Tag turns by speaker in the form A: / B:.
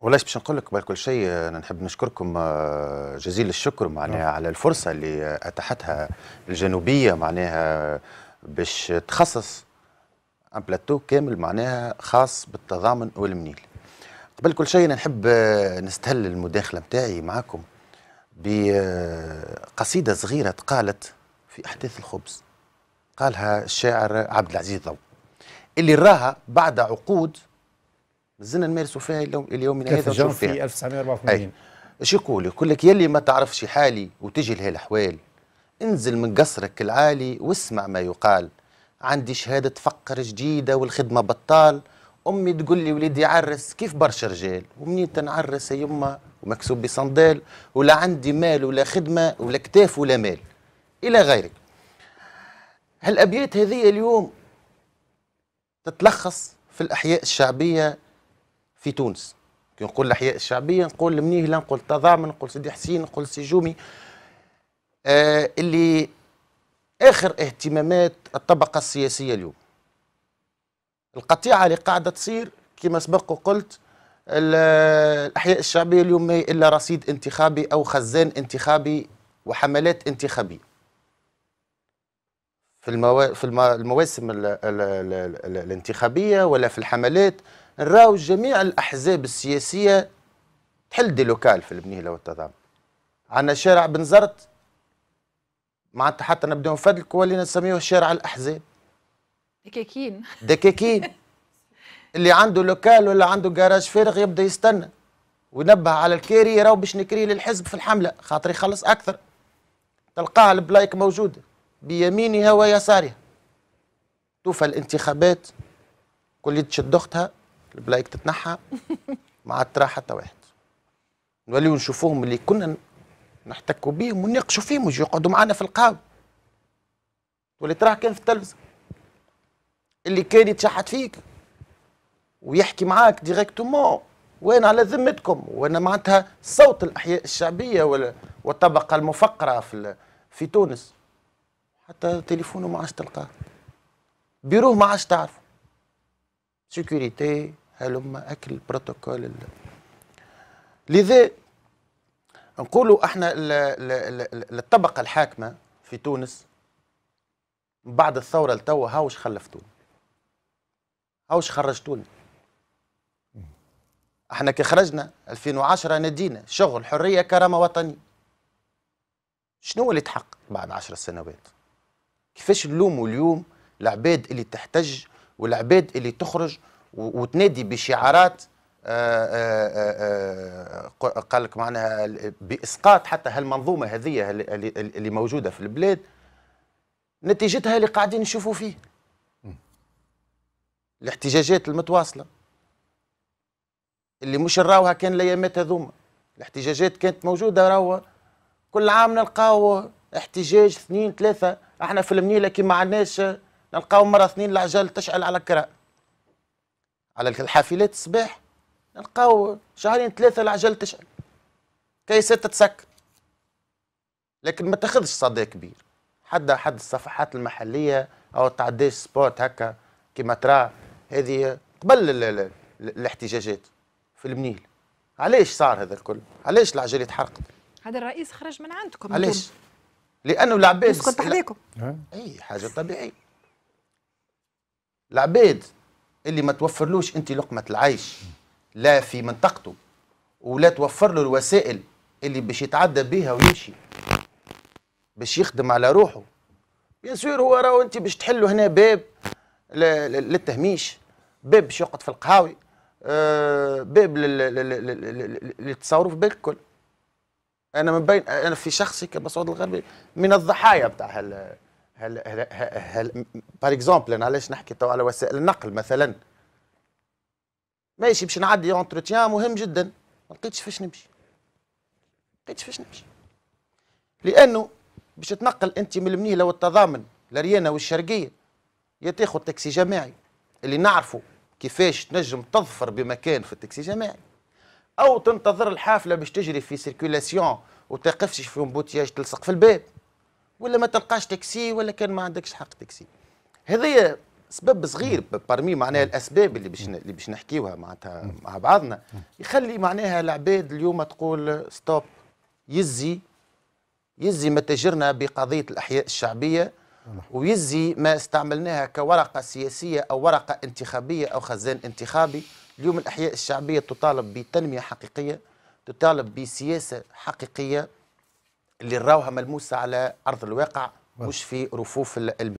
A: ولاش باش نقول لك كل شيء انا نحب نشكركم آه، جزيل الشكر معناها نعم. على الفرصه اللي اتاحتها الجنوبيه معناها باش تخصص ان بلاتو كامل معناها خاص بالتضامن والمنيل قبل كل شيء انا نحب آه، نستهل المداخله نتاعي معاكم بقصيده آه، صغيره تقالت في احداث الخبز قالها الشاعر عبد العزيز ضو اللي راها بعد عقود مازلنا نمارسوا فيها اليوم من هذا فيها في 1984 شو يقول يقول لك يلي ما تعرفش حالي وتجي لها الحوال انزل من قصرك العالي واسمع ما يقال عندي شهادة فقر جديدة والخدمة بطال أمي تقول لي وليدي عرس كيف برشا رجال ومنين تنعرس يا يما ومكسوب بصندال ولا عندي مال ولا خدمة ولا كتاف ولا مال إلى غيرك هالأبيات هذه اليوم تتلخص في الأحياء الشعبية في تونس كي نقول الاحياء الشعبيه نقول المنيهله نقول تضامن نقول سيدي حسين نقول سيجومي آه اللي اخر اهتمامات الطبقه السياسيه اليوم القطيعه اللي قاعده تصير كما سبق وقلت الاحياء الشعبيه اليوم ما الا رصيد انتخابي او خزان انتخابي وحملات انتخابيه في الموا... في المواسم ال... ال... ال... الانتخابيه ولا في الحملات نراو جميع الاحزاب السياسيه تحل دي لوكال في البنيله والتضامن عندنا شارع بن زرت معناتها حتى نبداو نفدلك ولينا نسميوه شارع الاحزاب دكاكين دكاكين اللي عنده لوكال ولا عنده جراج فارغ يبدا يستنى ونبه على الكاري راهو باش نكري للحزب في الحمله خاطر يخلص اكثر تلقاه البلايك موجوده بيمينها ويسارها توفى الانتخابات كل تشد اختها البلايك تتنحى ما عاد تراح حتى واحد نوليو نشوفوهم اللي كنا نحتكوا بيهم ونناقشوا فيهم ويجوا يقعدوا معنا في القهوه واللي تراه كان في التلفزه اللي كان يتشحت فيك ويحكي معاك ديريكتومون وين على ذمتكم وانا معناتها صوت الاحياء الشعبيه والطبقه المفقره في في تونس حتى تليفونه ما عادش تلقاه بيروه ما عادش تعرفه سيكوريتي هلما اكل بروتوكول لذا نقولوا احنا الطبقه الحاكمه في تونس بعد الثوره لتوا هاوش خلفتونا هاوش خرجتونا احنا كي خرجنا 2010 ندينا شغل حريه كرامه وطنيه شنو اللي تحقق بعد 10 سنوات كيفاش نلوموا اليوم العباد اللي تحتج والعباد اللي تخرج وتنادي بشعارات آه، آه، آه، قال لك معناها باسقاط حتى هالمنظومه هذه اللي موجوده في البلاد نتيجتها اللي قاعدين نشوفوا فيه الاحتجاجات المتواصله اللي مش نراوها كان الايامات هذوما الاحتجاجات كانت موجوده راهو كل عام نلقاو احتجاج اثنين ثلاثه احنا في المنيله كي ما عندناش نلقاو مره اثنين العجل تشعل على الكرا على الحافلات الصباح نلقاو شهرين ثلاثه العجل تشعل كيسات تتسك لكن ما تاخذش صدى كبير حد حد الصفحات المحليه او تعديش سبوت هكا كما ترى هذه قبل الاحتجاجات في المنيل علاش صار هذا الكل علاش العجل تحرقت؟ هذا الرئيس خرج من عندكم علاش لانه العباد يسقط تحديكم اي حاجه طبيعيه العباد اللي ما توفرلوش انت لقمه العيش لا في منطقته ولا توفر له الوسائل اللي باش يتعدى بها ويمشي باش يخدم على روحه بيان سور هو راهو انت باش تحلوا هنا باب للتهميش باب باش يقعد في القهاوي باب للتصرف في الكل انا من بين انا في شخصي كمسعود الغربي من الضحايا بتاع هال هال, هال, هال بار اكزومبل انا علاش نحكي تو على وسائل النقل مثلا ماشي باش نعدي اونتروتيان مهم جدا ما لقيتش فاش نمشي ما لقيتش فاش نمشي لانه باش تنقل انت من المنيله والتضامن لريانا والشرقيه يا تاخذ تاكسي جماعي اللي نعرفه كيفاش تنجم تظفر بمكان في التاكسي جماعي او تنتظر الحافله باش تجري في سيركولاسيون وتقفش في امبوتياج تلصق في الباب ولا ما تلقاش تاكسي ولا كان ما عندكش حق تاكسي هذايا سبب صغير برمي معناها الاسباب اللي باش اللي باش نحكيوها معناتها مع بعضنا يخلي معناها العباد اليوم تقول ستوب يزي يزي ما تجرنا بقضيه الاحياء الشعبيه ويزي ما استعملناها كورقه سياسيه او ورقه انتخابيه او خزان انتخابي اليوم الأحياء الشعبية تطالب بتنمية حقيقية تطالب بسياسة حقيقية اللي نراوها ملموسة على أرض الواقع مش في رفوف الم